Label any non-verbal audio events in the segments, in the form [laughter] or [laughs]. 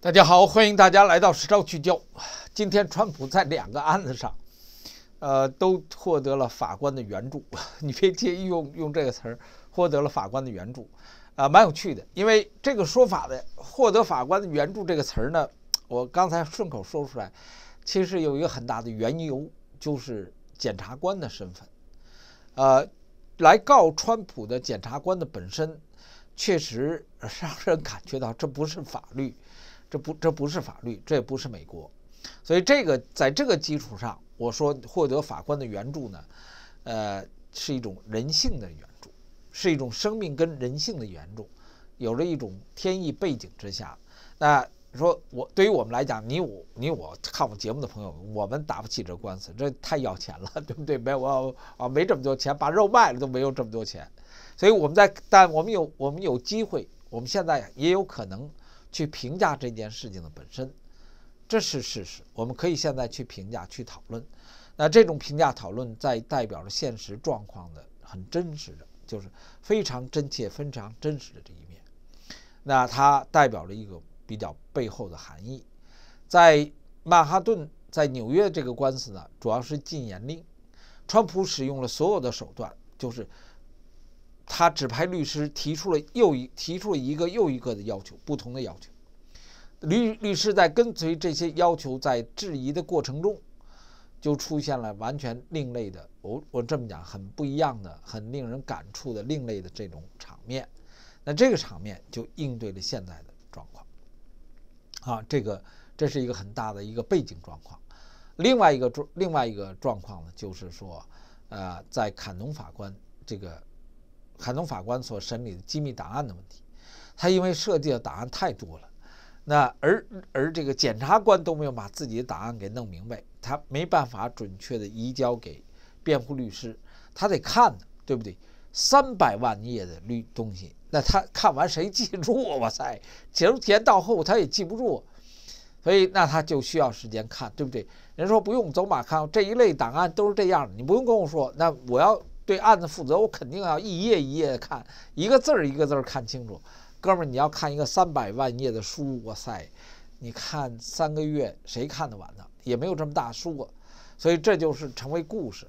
大家好，欢迎大家来到《时昭聚焦》。今天，川普在两个案子上，呃，都获得了法官的援助。[laughs] 你别介意用用这个词儿，获得了法官的援助，啊，蛮有趣的。因为这个说法的“获得法官的援助”这个词儿呢，我刚才顺口说出来，其实有一个很大的缘由，就是检察官的身份。呃，来告川普的检察官的本身，确实让人感觉到这不是法律。这不，这不是法律，这也不是美国，所以这个在这个基础上，我说获得法官的援助呢，呃，是一种人性的援助，是一种生命跟人性的援助，有着一种天意背景之下，那说我对于我们来讲，你我你我看我节目的朋友，我们打不起这官司，这太要钱了，[laughs] 对不对？没我啊，没这么多钱，把肉卖了都没有这么多钱，所以我们在，但我们有我们有机会，我们现在也有可能。去评价这件事情的本身，这是事实。我们可以现在去评价、去讨论。那这种评价、讨论在代表着现实状况的很真实的，就是非常真切、非常真实的这一面。那它代表了一个比较背后的含义。在曼哈顿，在纽约这个官司呢，主要是禁言令。川普使用了所有的手段，就是。他指派律师提出了又一提出了一个又一个的要求，不同的要求。律律师在跟随这些要求在质疑的过程中，就出现了完全另类的，我我这么讲很不一样的、很令人感触的另类的这种场面。那这个场面就应对了现在的状况。啊，这个这是一个很大的一个背景状况。另外一个状另外一个状况呢，就是说，呃，在坎农法官这个。海东法官所审理的机密档案的问题，他因为涉及的档案太多了，那而而这个检察官都没有把自己的档案给弄明白，他没办法准确的移交给辩护律师，他得看呢，对不对？三百万页的律东西，那他看完谁记住？哇塞，从前到后他也记不住，所以那他就需要时间看，对不对？人说不用走马看，这一类档案都是这样的，你不用跟我说，那我要。对案子负责，我肯定要一页一页的看，一个字儿一个字儿看清楚。哥们儿，你要看一个三百万页的书，哇塞，你看三个月谁看得完呢？也没有这么大书啊。所以这就是成为故事。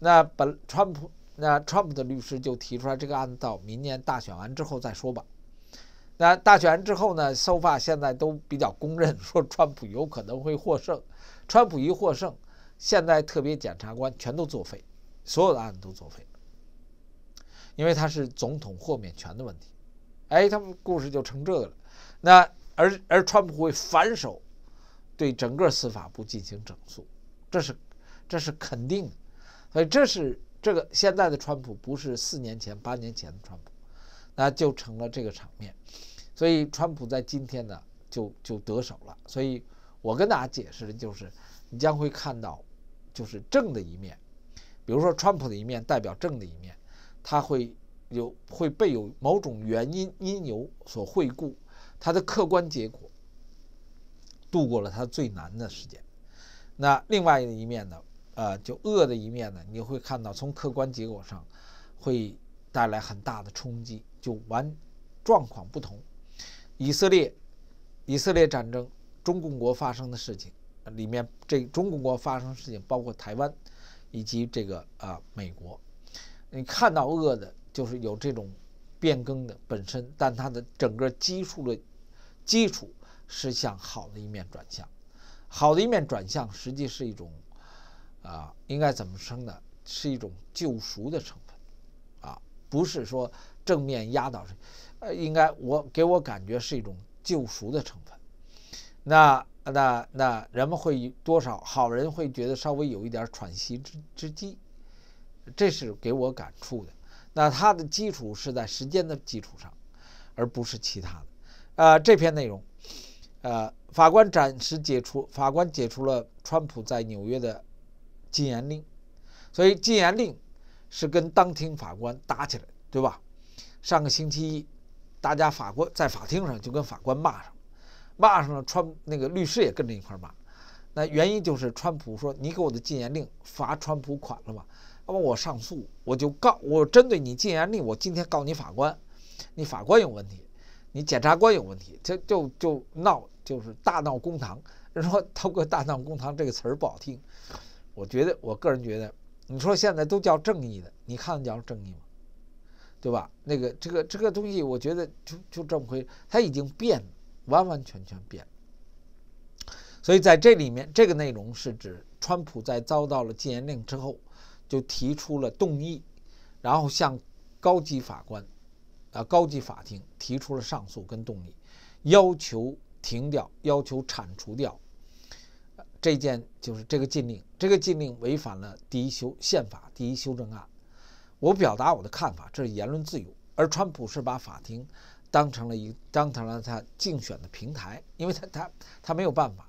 那本川普，那川普的律师就提出来，这个案子到明年大选完之后再说吧。那大选完之后呢，so far 现在都比较公认说川普有可能会获胜。川普一获胜，现在特别检察官全都作废。所有的案子都作废因为他是总统豁免权的问题。哎，他们故事就成这个了。那而而川普会反手对整个司法部进行整肃，这是这是肯定的。所以这是这个现在的川普不是四年前八年前的川普，那就成了这个场面。所以川普在今天呢就就得手了。所以我跟大家解释的就是，你将会看到就是正的一面。比如说，川普的一面代表正的一面，他会有会被有某种原因因由所惠顾，他的客观结果度过了他最难的时间。那另外一面呢？呃，就恶的一面呢？你会看到从客观结果上会带来很大的冲击，就完状况不同。以色列以色列战争，中共国发生的事情，里面这中共国发生事情包括台湾。以及这个啊，美国，你看到恶的就是有这种变更的本身，但它的整个基数的基础是向好的一面转向，好的一面转向，实际是一种啊，应该怎么称呢？是一种救赎的成分啊，不是说正面压倒，呃，应该我给我感觉是一种救赎的成分，那。那那人们会多少好人会觉得稍微有一点喘息之之机，这是给我感触的。那它的基础是在时间的基础上，而不是其他的。呃，这篇内容，呃，法官暂时解除，法官解除了川普在纽约的禁言令，所以禁言令是跟当庭法官打起来，对吧？上个星期一，大家法官在法庭上就跟法官骂上。骂上了，川那个律师也跟着一块骂。那原因就是川普说你给我的禁言令罚川普款了嘛？那么我上诉，我就告，我针对你禁言令，我今天告你法官，你法官有问题，你检察官有问题，就就就闹，就是大闹公堂。说涛哥大闹公堂这个词儿不好听，我觉得我个人觉得，你说现在都叫正义的，你看叫正义吗？对吧？那个这个这个东西，我觉得就就这么回事，它已经变了。完完全全变，所以在这里面，这个内容是指，川普在遭到了禁言令之后，就提出了动议，然后向高级法官，啊，高级法庭提出了上诉跟动议，要求停掉，要求铲除掉这件，就是这个禁令，这个禁令违反了第一修宪法第一修正案。我表达我的看法，这是言论自由，而川普是把法庭。当成了一，当成了他竞选的平台，因为他他他没有办法，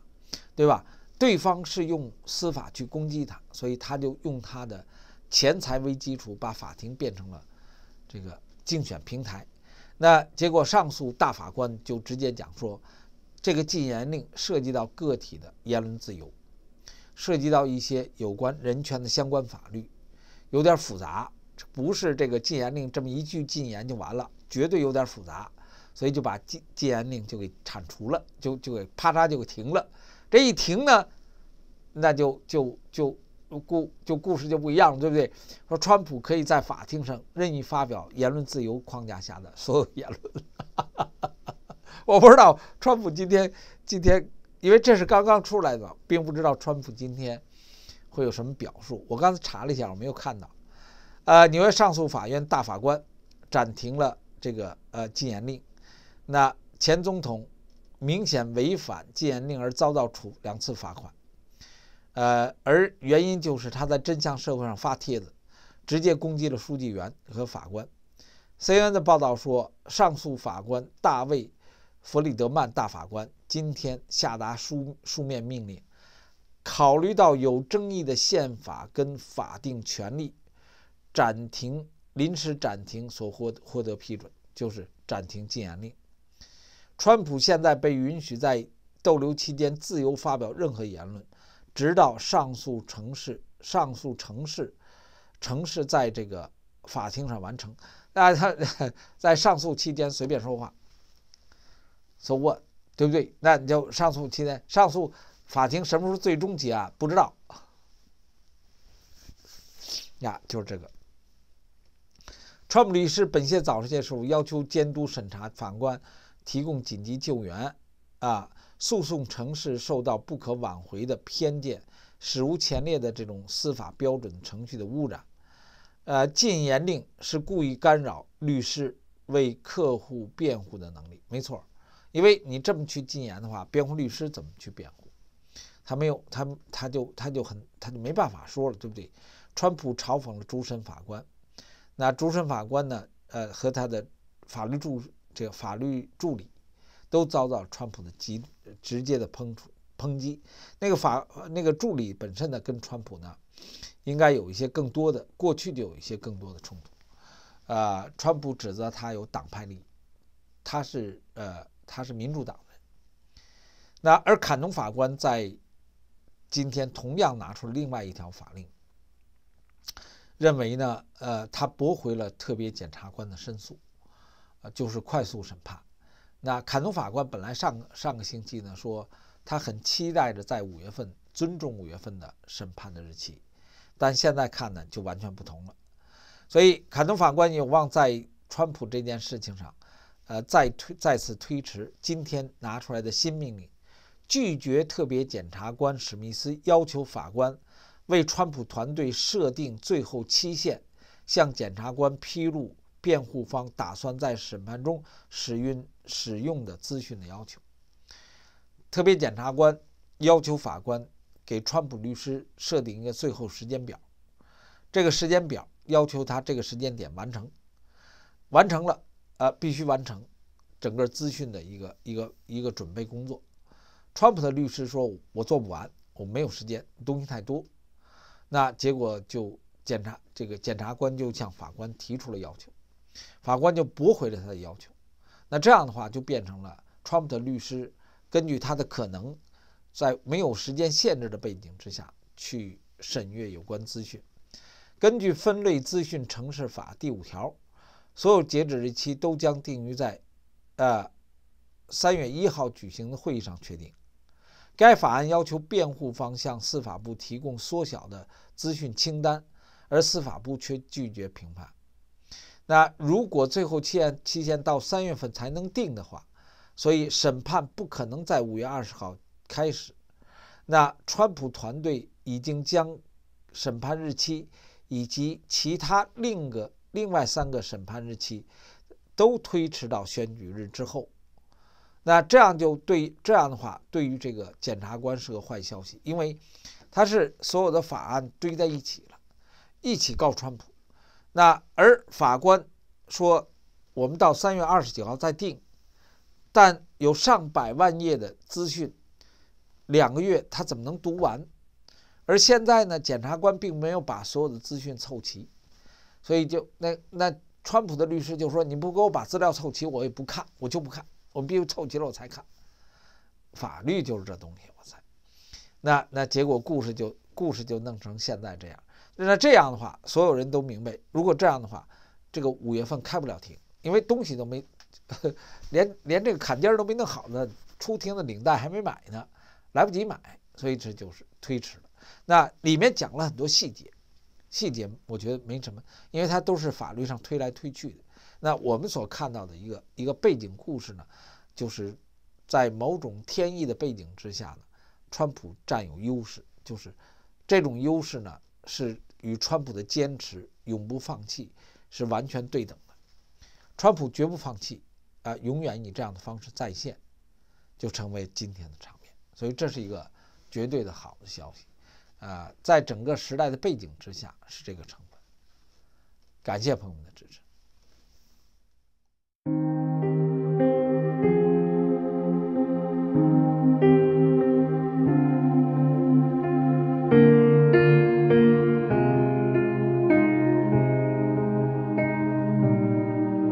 对吧？对方是用司法去攻击他，所以他就用他的钱财为基础，把法庭变成了这个竞选平台。那结果，上诉大法官就直接讲说，这个禁言令涉及到个体的言论自由，涉及到一些有关人权的相关法律，有点复杂，不是这个禁言令这么一句禁言就完了，绝对有点复杂。所以就把禁禁言令就给铲除了，就就给啪嚓就给停了，这一停呢，那就就就故就故事就不一样了，对不对？说川普可以在法庭上任意发表言论自由框架下的所有言论。[laughs] 我不知道川普今天今天，因为这是刚刚出来的，并不知道川普今天会有什么表述。我刚才查了一下，我没有看到。呃，纽约上诉法院大法官暂停了这个呃禁言令。那前总统明显违反禁言令而遭到处两次罚款，呃，而原因就是他在真相社会上发帖子，直接攻击了书记员和法官。CNN 的报道说，上诉法官大卫·弗里德曼大法官今天下达书书面命令，考虑到有争议的宪法跟法定权利，暂停临时暂停所获获得批准，就是暂停禁言令。川普现在被允许在逗留期间自由发表任何言论，直到上诉城市上诉城市城市在这个法庭上完成。那他 [laughs] 在上诉期间随便说话，说 t 对不对？那你就上诉期间，上诉法庭什么时候最终结案？不知道。呀，就是这个。川普律师本些早上些时候要求监督审查法官。提供紧急救援，啊，诉讼程序受到不可挽回的偏见、史无前例的这种司法标准程序的污染，呃，禁言令是故意干扰律师为客户辩护的能力，没错，因为你这么去禁言的话，辩护律师怎么去辩护？他没有他他就他就很他就没办法说了，对不对？川普嘲讽了主审法官，那主审法官呢？呃，和他的法律助。这个法律助理都遭到川普的极直接的抨抨击。那个法那个助理本身呢，跟川普呢应该有一些更多的过去就有一些更多的冲突。呃，川普指责他有党派利益，他是呃他是民主党的。那而坎农法官在今天同样拿出另外一条法令，认为呢呃他驳回了特别检察官的申诉。就是快速审判。那坎通法官本来上上个星期呢说，他很期待着在五月份尊重五月份的审判的日期，但现在看呢就完全不同了。所以坎通法官有望在川普这件事情上，呃，再推再次推迟今天拿出来的新命令，拒绝特别检察官史密斯要求法官为川普团队设定最后期限，向检察官披露。辩护方打算在审判中使用使用的资讯的要求。特别检察官要求法官给川普律师设定一个最后时间表。这个时间表要求他这个时间点完成，完成了，呃，必须完成整个资讯的一个一个一个准备工作。川普的律师说：“我做不完，我没有时间，东西太多。”那结果就检察这个检察官就向法官提出了要求。法官就驳回了他的要求。那这样的话，就变成了 Trump 的律师根据他的可能，在没有时间限制的背景之下去审阅有关资讯。根据《分类资讯城市法》第五条，所有截止日期都将定于在，呃，三月一号举行的会议上确定。该法案要求辩护方向司法部提供缩小的资讯清单，而司法部却拒绝评判。那如果最后期限期限到三月份才能定的话，所以审判不可能在五月二十号开始。那川普团队已经将审判日期以及其他另个另外三个审判日期都推迟到选举日之后。那这样就对这样的话，对于这个检察官是个坏消息，因为他是所有的法案堆在一起了，一起告川普。那而法官说，我们到三月二十九号再定，但有上百万页的资讯，两个月他怎么能读完？而现在呢，检察官并没有把所有的资讯凑齐，所以就那那川普的律师就说：“你不给我把资料凑齐，我也不看，我就不看，我们必须凑齐了我才看。”法律就是这东西，我才那那结果故事就故事就弄成现在这样。那这样的话，所有人都明白。如果这样的话，这个五月份开不了庭，因为东西都没，[laughs] 连连这个坎肩都没弄好呢，出庭的领带还没买呢，来不及买，所以这就是推迟了。那里面讲了很多细节，细节我觉得没什么，因为它都是法律上推来推去的。那我们所看到的一个一个背景故事呢，就是在某种天意的背景之下呢，川普占有优势，就是这种优势呢是。与川普的坚持永不放弃是完全对等的，川普绝不放弃，啊，永远以这样的方式再现，就成为今天的场面。所以这是一个绝对的好的消息，啊，在整个时代的背景之下是这个成分。感谢朋友们的支持。